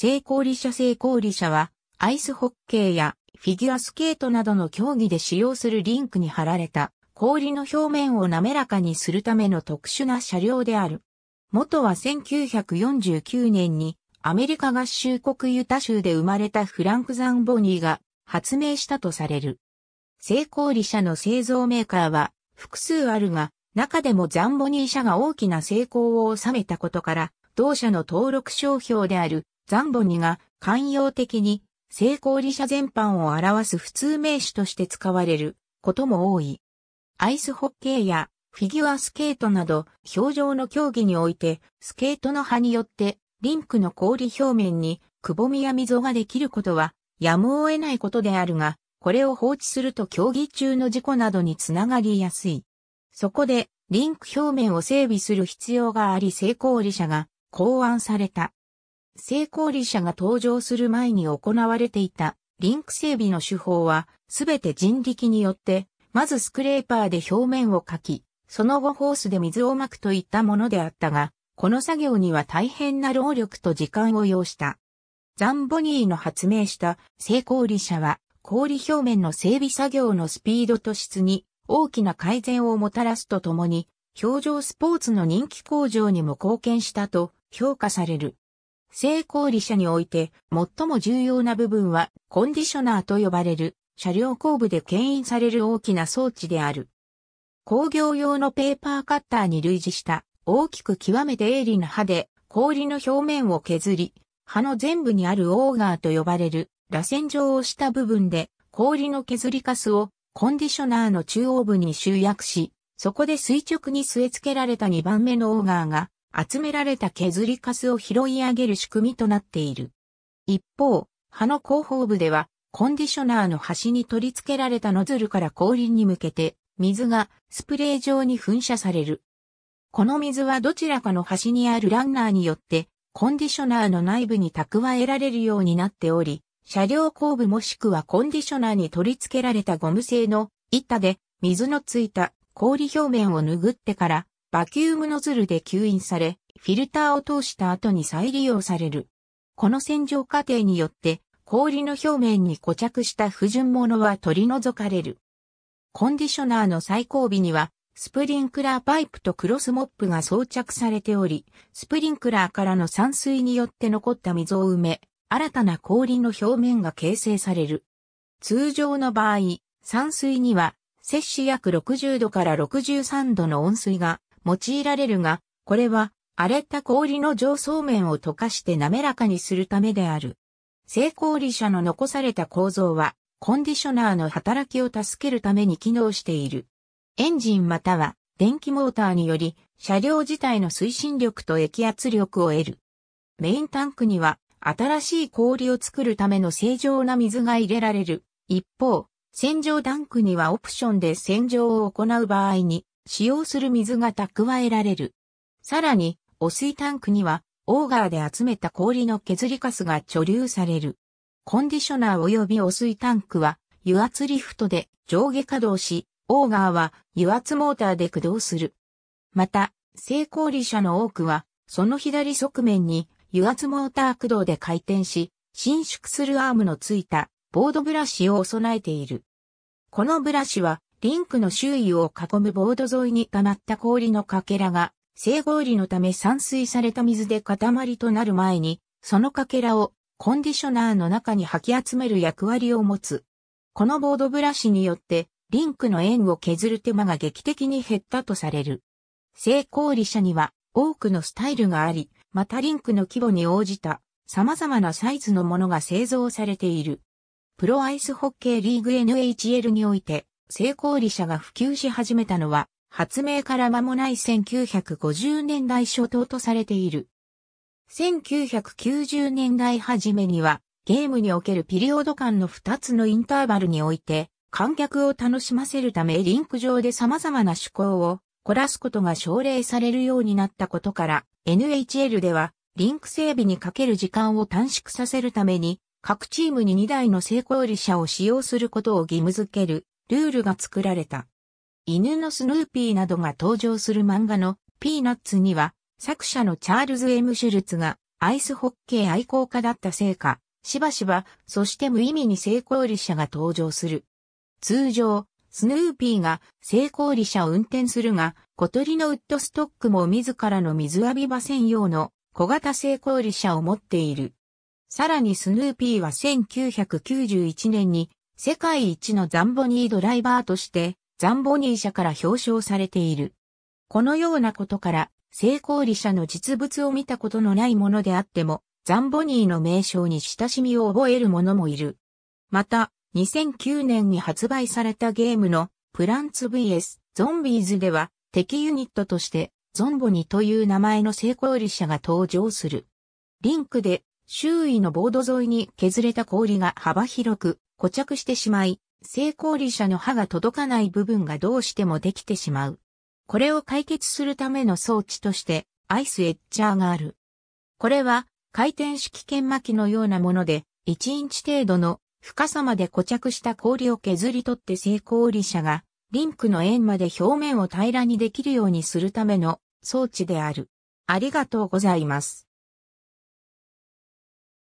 成功理者成功理者は、アイスホッケーやフィギュアスケートなどの競技で使用するリンクに貼られた氷の表面を滑らかにするための特殊な車両である。元は1949年にアメリカ合衆国ユタ州で生まれたフランク・ザンボニーが発明したとされる。成功理社の製造メーカーは複数あるが、中でもザンボニー社が大きな成功を収めたことから、同社の登録商標であるザンボニが慣用的に成功利者全般を表す普通名詞として使われることも多い。アイスホッケーやフィギュアスケートなど表情の競技においてスケートの葉によってリンクの氷表面にくぼみや溝ができることはやむを得ないことであるが、これを放置すると競技中の事故などにつながりやすい。そこでリンク表面を整備する必要があり成功利者が考案された。成功理者が登場する前に行われていたリンク整備の手法は、すべて人力によって、まずスクレーパーで表面をかき、その後ホースで水をまくといったものであったが、この作業には大変な労力と時間を要した。ザンボニーの発明した成功理者は、氷表面の整備作業のスピードと質に大きな改善をもたらすとともに、表情スポーツの人気向上にも貢献したと評価される。成功利車において最も重要な部分はコンディショナーと呼ばれる車両後部で牽引される大きな装置である。工業用のペーパーカッターに類似した大きく極めて鋭利な刃で氷の表面を削り、刃の全部にあるオーガーと呼ばれる螺旋状をした部分で氷の削りカスをコンディショナーの中央部に集約し、そこで垂直に据え付けられた2番目のオーガーが集められた削りカスを拾い上げる仕組みとなっている。一方、葉の後方部では、コンディショナーの端に取り付けられたノズルから後輪に向けて、水がスプレー状に噴射される。この水はどちらかの端にあるランナーによって、コンディショナーの内部に蓄えられるようになっており、車両後部もしくはコンディショナーに取り付けられたゴム製の板で水のついた氷表面を拭ってからバキュームノズルで吸引され、フィルターを通した後に再利用される。この洗浄過程によって、氷の表面に固着した不純物は取り除かれる。コンディショナーの最後尾には、スプリンクラーパイプとクロスモップが装着されており、スプリンクラーからの散水によって残った水を埋め、新たな氷の表面が形成される。通常の場合、散水には、摂氏約60度から63度の温水が用いられるが、これは荒れた氷の上層面を溶かして滑らかにするためである。成氷車の残された構造は、コンディショナーの働きを助けるために機能している。エンジンまたは電気モーターにより、車両自体の推進力と液圧力を得る。メインタンクには、新しい氷を作るための正常な水が入れられる。一方、洗浄タンクにはオプションで洗浄を行う場合に、使用する水が蓄えられる。さらに、汚水タンクには、オーガーで集めた氷の削りカスが貯留される。コンディショナー及び汚水タンクは、油圧リフトで上下稼働し、オーガーは油圧モーターで駆動する。また、成功理者の多くは、その左側面に油圧モーター駆動で回転し、伸縮するアームのついたボードブラシを備えている。このブラシはリンクの周囲を囲むボード沿いに溜まった氷のかけらが、整合理のため散水された水で塊となる前に、そのかけらをコンディショナーの中に吐き集める役割を持つ。このボードブラシによって、リンクの円を削る手間が劇的に減ったとされる。成功理者には多くのスタイルがあり、またリンクの規模に応じた様々なサイズのものが製造されている。プロアイスホッケーリーグ NHL において、成功利者が普及し始めたのは、発明から間もない1950年代初頭とされている。1990年代初めには、ゲームにおけるピリオド間の2つのインターバルにおいて、観客を楽しませるためリンク上で様々な趣向を凝らすことが奨励されるようになったことから、NHL ではリンク整備にかける時間を短縮させるために、各チームに2台の成功利者を使用することを義務付けるルールが作られた。犬のスヌーピーなどが登場する漫画のピーナッツには作者のチャールズ・エム・シュルツがアイスホッケー愛好家だったせいか、しばしば、そして無意味に成功利者が登場する。通常、スヌーピーが成功利者を運転するが、小鳥のウッドストックも自らの水浴び場専用の小型成功利者を持っている。さらにスヌーピーは1991年に世界一のザンボニードライバーとして、ザンボニー社から表彰されている。このようなことから、成功理者の実物を見たことのないものであっても、ザンボニーの名称に親しみを覚える者もいる。また、2009年に発売されたゲームの、プランツ vs ゾンビーズでは、敵ユニットとして、ゾンボニーという名前の成功理者が登場する。リンクで、周囲のボード沿いに削れた氷が幅広く、固着してしまい、成功理者の歯が届かない部分がどうしてもできてしまう。これを解決するための装置として、アイスエッチャーがある。これは、回転式研磨機のようなもので、1インチ程度の深さまで固着した氷を削り取って成功理者が、リンクの円まで表面を平らにできるようにするための装置である。ありがとうございます。